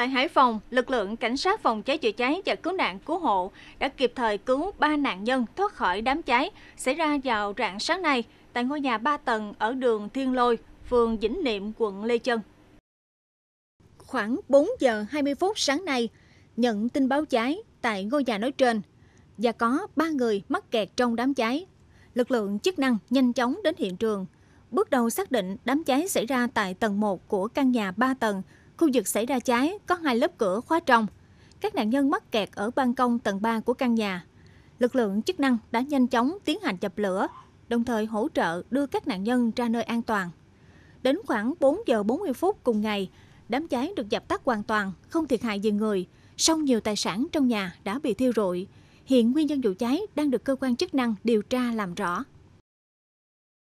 Tại Hải Phòng, lực lượng cảnh sát phòng cháy chữa cháy và cứu nạn cứu hộ đã kịp thời cứu 3 nạn nhân thoát khỏi đám cháy xảy ra vào rạng sáng nay tại ngôi nhà 3 tầng ở đường Thiên Lôi, phường Vĩnh Niệm, quận Lê Chân. Khoảng 4 giờ 20 phút sáng nay, nhận tin báo cháy tại ngôi nhà nói trên và có 3 người mắc kẹt trong đám cháy. Lực lượng chức năng nhanh chóng đến hiện trường. Bước đầu xác định đám cháy xảy ra tại tầng 1 của căn nhà 3 tầng Khu vực xảy ra cháy có hai lớp cửa khóa trong. Các nạn nhân mắc kẹt ở ban công tầng 3 của căn nhà. Lực lượng chức năng đã nhanh chóng tiến hành dập lửa, đồng thời hỗ trợ đưa các nạn nhân ra nơi an toàn. Đến khoảng 4 giờ 40 phút cùng ngày, đám cháy được dập tắt hoàn toàn, không thiệt hại gì người, song nhiều tài sản trong nhà đã bị thiêu rụi. Hiện nguyên nhân vụ cháy đang được cơ quan chức năng điều tra làm rõ.